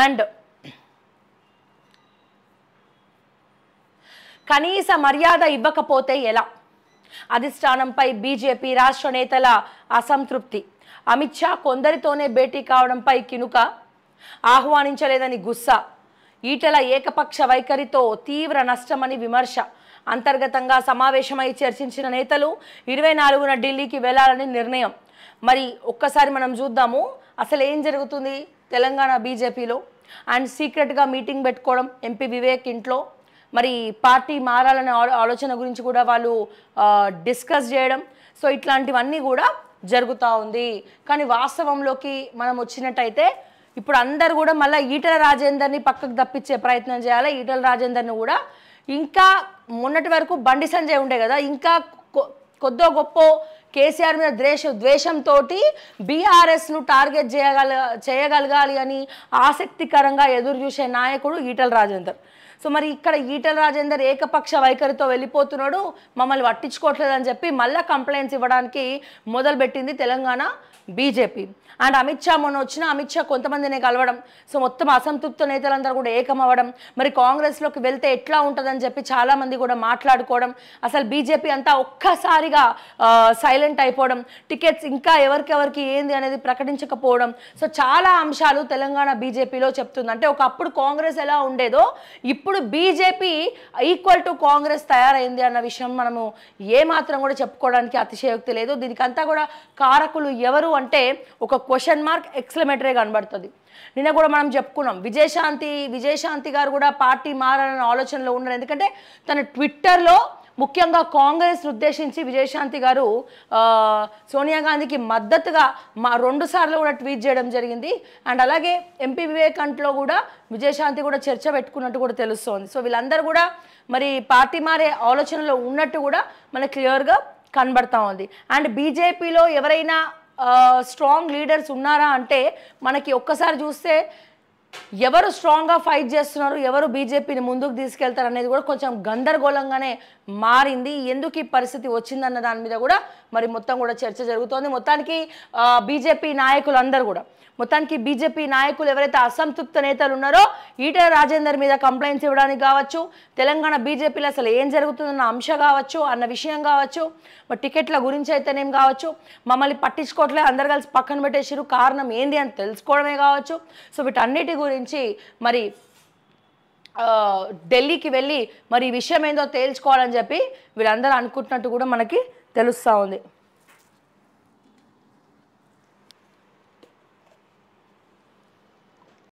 and కనీస మర్యాద ఇవ్వకపోతే ఎలా అధిష్టానంపై బీజేపీ రాష్ట్ర నేతల అసంతృప్తి అమిత్ షా కొందరితోనే భేటీ కావడంపై కినుక ఆహ్వానించలేదని గుస్సా ఈటల ఏకపక్ష వైఖరితో తీవ్ర నష్టమని విమర్శ అంతర్గతంగా సమావేశమై చర్చించిన నేతలు ఇరవై నాలుగున ఢిల్లీకి వెళ్లాలని నిర్ణయం మరి ఒక్కసారి మనం చూద్దాము అసలు ఏం జరుగుతుంది తెలంగాణ బీజేపీలో అండ్ సీక్రెట్గా మీటింగ్ పెట్టుకోవడం ఎంపీ వివేక్ ఇంట్లో మరి పార్టీ మారాలనే ఆలోచన గురించి కూడా వాళ్ళు డిస్కస్ చేయడం సో ఇట్లాంటివన్నీ కూడా జరుగుతూ ఉంది కానీ వాస్తవంలోకి మనం వచ్చినట్టయితే ఇప్పుడు అందరు కూడా మళ్ళీ ఈటల రాజేందర్ని పక్కకు తప్పించే ప్రయత్నం చేయాలి ఈటల రాజేందర్ని కూడా ఇంకా మొన్నటి వరకు బండి సంజయ్ ఉండే కదా ఇంకా కొద్దో గొప్ప కేసీఆర్ మీద ద్వేష ద్వేషంతో బీఆర్ఎస్ను టార్గెట్ చేయగల చేయగలగాలి అని ఆసక్తికరంగా ఎదురు చూసే నాయకుడు ఈటల రాజేందర్ సో మరి ఇక్కడ ఈటల రాజేందర్ ఏకపక్ష వైఖరితో వెళ్ళిపోతున్నాడు మమ్మల్ని పట్టించుకోవట్లేదని చెప్పి మళ్ళీ కంప్లైంట్స్ ఇవ్వడానికి మొదలుపెట్టింది తెలంగాణ బీజేపీ అండ్ అమిత్ షా మొన్న వచ్చిన అమిత్ షా కొంతమందిని కలవడం సో మొత్తం అసంతృప్త నేతలందరూ కూడా ఏకమవ్వడం మరి కాంగ్రెస్లోకి వెళ్తే ఎట్లా ఉంటుందని చెప్పి చాలామంది కూడా మాట్లాడుకోవడం అసలు బీజేపీ అంతా ఒక్కసారిగా సైలెంట్ అయిపోవడం టికెట్స్ ఇంకా ఎవరికెవరికి ఏంది అనేది ప్రకటించకపోవడం సో చాలా అంశాలు తెలంగాణ బీజేపీలో చెప్తుంది అంటే ఒకప్పుడు కాంగ్రెస్ ఎలా ఉండేదో ఇప్పుడు ఇప్పుడు బీజేపీ ఈక్వల్ టు కాంగ్రెస్ తయారైంది అన్న విషయం మనము ఏమాత్రం కూడా చెప్పుకోవడానికి అతిశయోక్తి లేదు దీనికంతా కూడా కారకులు ఎవరు అంటే ఒక క్వశ్చన్ మార్క్ ఎక్స్లమేటరీ కనబడుతుంది నిన్న కూడా మనం చెప్పుకున్నాం విజయశాంతి విజయశాంతి గారు కూడా పార్టీ మారాలన్న ఆలోచనలో ఉన్నారు ఎందుకంటే తన ట్విట్టర్లో ముఖ్యంగా కాంగ్రెస్ను ఉద్దేశించి విజయశాంతి గారు సోనియా గాంధీకి మద్దతుగా మా రెండు సార్లు కూడా ట్వీట్ చేయడం జరిగింది అండ్ అలాగే ఎంపీ వివేకంట్లో కూడా విజయశాంతి కూడా చర్చ పెట్టుకున్నట్టు కూడా తెలుస్తోంది సో వీళ్ళందరూ కూడా మరి పార్టీ మారే ఆలోచనలో ఉన్నట్టు కూడా మనకు క్లియర్గా కనబడతా ఉంది అండ్ బీజేపీలో ఎవరైనా స్ట్రాంగ్ లీడర్స్ ఉన్నారా అంటే మనకి ఒక్కసారి చూస్తే ఎవరు స్ట్రాంగ్గా ఫైట్ చేస్తున్నారు ఎవరు బీజేపీని ముందుకు తీసుకెళ్తారు అనేది కూడా కొంచెం గందరగోళంగానే మారింది ఎందుకు ఈ పరిస్థితి వచ్చిందన్న దాని మీద కూడా మరి మొత్తం కూడా చర్చ జరుగుతోంది మొత్తానికి బీజేపీ నాయకులు అందరూ కూడా మొత్తానికి బీజేపీ నాయకులు ఎవరైతే అసంతృప్త నేతలు ఉన్నారో ఈటల రాజేందర్ మీద కంప్లైంట్స్ ఇవ్వడానికి కావచ్చు తెలంగాణ బీజేపీలో అసలు ఏం జరుగుతుందన్న అంశం కావచ్చు అన్న విషయం కావచ్చు మరి టికెట్ల గురించి అయితేనేం కావచ్చు మమ్మల్ని పట్టించుకోవట్లే అందరు కలిసి పక్కన పెట్టేసారు కారణం ఏంది అని తెలుసుకోవడమే కావచ్చు సో వీటన్నిటి గురించి మరి ఢిల్లీకి వెళ్ళి మరి ఈ విషయం ఏందో తేల్చుకోవాలని చెప్పి వీళ్ళందరూ అనుకుంటున్నట్టు కూడా మనకి తెలుస్తూ ఉంది